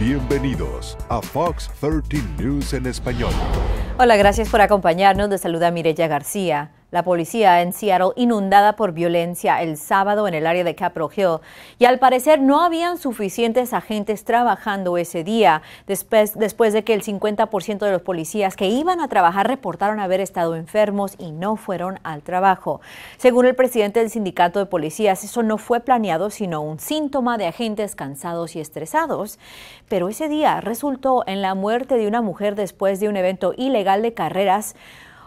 Bienvenidos a Fox 13 News en español. Hola, gracias por acompañarnos. Les saluda Mirella García. La policía en Seattle inundada por violencia el sábado en el área de Capitol Hill y al parecer no habían suficientes agentes trabajando ese día después, después de que el 50% de los policías que iban a trabajar reportaron haber estado enfermos y no fueron al trabajo. Según el presidente del sindicato de policías, eso no fue planeado sino un síntoma de agentes cansados y estresados, pero ese día resultó en la muerte de una mujer después de un evento ilegal de carreras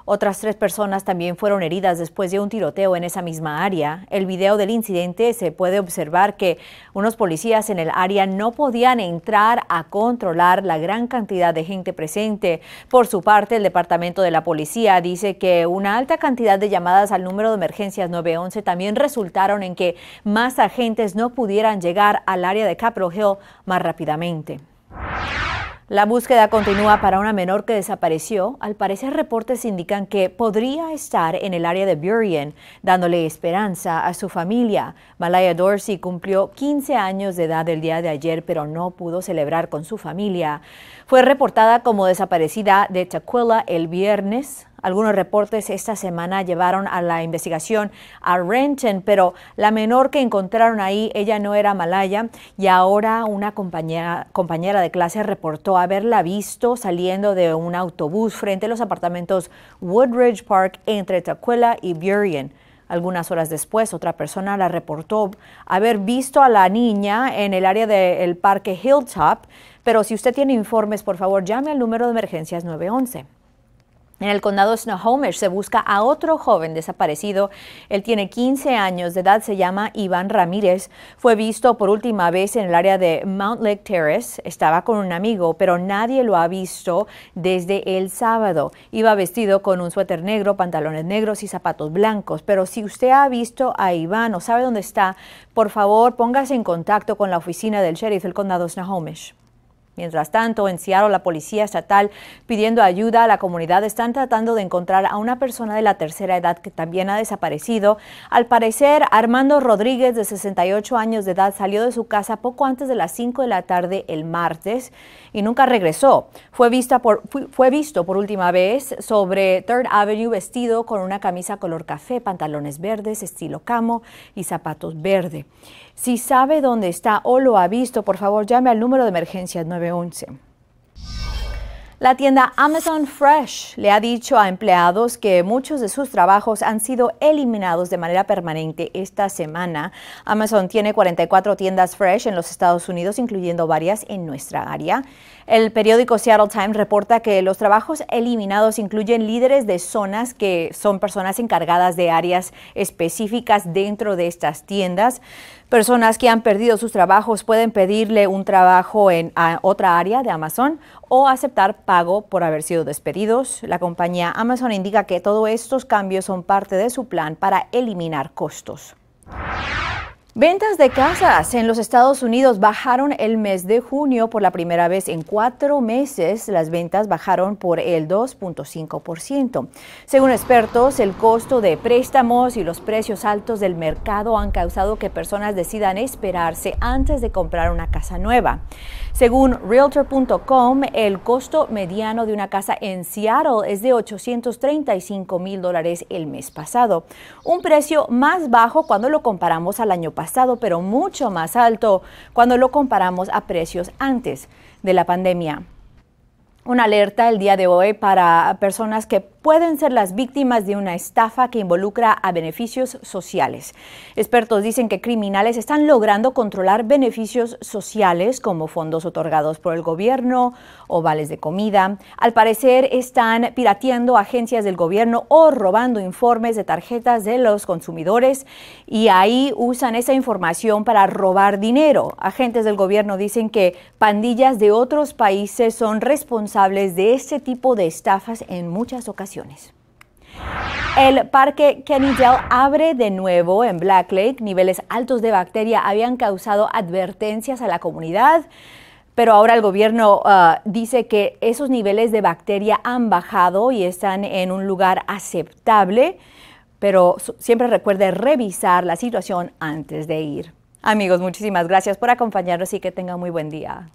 otras tres personas también fueron heridas después de un tiroteo en esa misma área. El video del incidente se puede observar que unos policías en el área no podían entrar a controlar la gran cantidad de gente presente. Por su parte, el Departamento de la Policía dice que una alta cantidad de llamadas al número de emergencias 911 también resultaron en que más agentes no pudieran llegar al área de Capitol Hill más rápidamente. La búsqueda continúa para una menor que desapareció. Al parecer, reportes indican que podría estar en el área de Burien, dándole esperanza a su familia. Malaya Dorsey cumplió 15 años de edad el día de ayer, pero no pudo celebrar con su familia. Fue reportada como desaparecida de Tequila el viernes. Algunos reportes esta semana llevaron a la investigación a Renton, pero la menor que encontraron ahí, ella no era malaya y ahora una compañera, compañera de clase reportó haberla visto saliendo de un autobús frente a los apartamentos Woodridge Park entre Tacuela y Burien. Algunas horas después, otra persona la reportó haber visto a la niña en el área del parque Hilltop, pero si usted tiene informes, por favor, llame al número de emergencias 911. En el condado Snohomish se busca a otro joven desaparecido. Él tiene 15 años de edad, se llama Iván Ramírez. Fue visto por última vez en el área de Mount Lake Terrace. Estaba con un amigo, pero nadie lo ha visto desde el sábado. Iba vestido con un suéter negro, pantalones negros y zapatos blancos. Pero si usted ha visto a Iván o sabe dónde está, por favor póngase en contacto con la oficina del sheriff del condado Snohomish. Mientras tanto, en Seattle, la policía estatal pidiendo ayuda a la comunidad están tratando de encontrar a una persona de la tercera edad que también ha desaparecido. Al parecer, Armando Rodríguez, de 68 años de edad, salió de su casa poco antes de las 5 de la tarde el martes y nunca regresó. Fue, por, fue visto por última vez sobre Third Avenue vestido con una camisa color café, pantalones verdes, estilo camo y zapatos verde. Si sabe dónde está o lo ha visto, por favor llame al número de emergencia 911. La tienda Amazon Fresh le ha dicho a empleados que muchos de sus trabajos han sido eliminados de manera permanente esta semana. Amazon tiene 44 tiendas Fresh en los Estados Unidos, incluyendo varias en nuestra área. El periódico Seattle Times reporta que los trabajos eliminados incluyen líderes de zonas que son personas encargadas de áreas específicas dentro de estas tiendas. Personas que han perdido sus trabajos pueden pedirle un trabajo en otra área de Amazon o aceptar pago por haber sido despedidos. La compañía Amazon indica que todos estos cambios son parte de su plan para eliminar costos. Ventas de casas en los Estados Unidos bajaron el mes de junio por la primera vez en cuatro meses. Las ventas bajaron por el 2.5%. Según expertos, el costo de préstamos y los precios altos del mercado han causado que personas decidan esperarse antes de comprar una casa nueva. Según Realtor.com, el costo mediano de una casa en Seattle es de 835 mil dólares el mes pasado, un precio más bajo cuando lo comparamos al año pasado pasado, pero mucho más alto cuando lo comparamos a precios antes de la pandemia. Una alerta el día de hoy para personas que pueden ser las víctimas de una estafa que involucra a beneficios sociales. Expertos dicen que criminales están logrando controlar beneficios sociales como fondos otorgados por el gobierno o vales de comida. Al parecer están pirateando agencias del gobierno o robando informes de tarjetas de los consumidores y ahí usan esa información para robar dinero. Agentes del gobierno dicen que pandillas de otros países son responsables de este tipo de estafas en muchas ocasiones. El parque Kennedale abre de nuevo en Black Lake. Niveles altos de bacteria habían causado advertencias a la comunidad, pero ahora el gobierno ah, dice que esos niveles de bacteria han bajado y están en un lugar aceptable, pero siempre recuerde revisar la situación antes de ir. Amigos, muchísimas gracias por acompañarnos y que tengan muy buen día.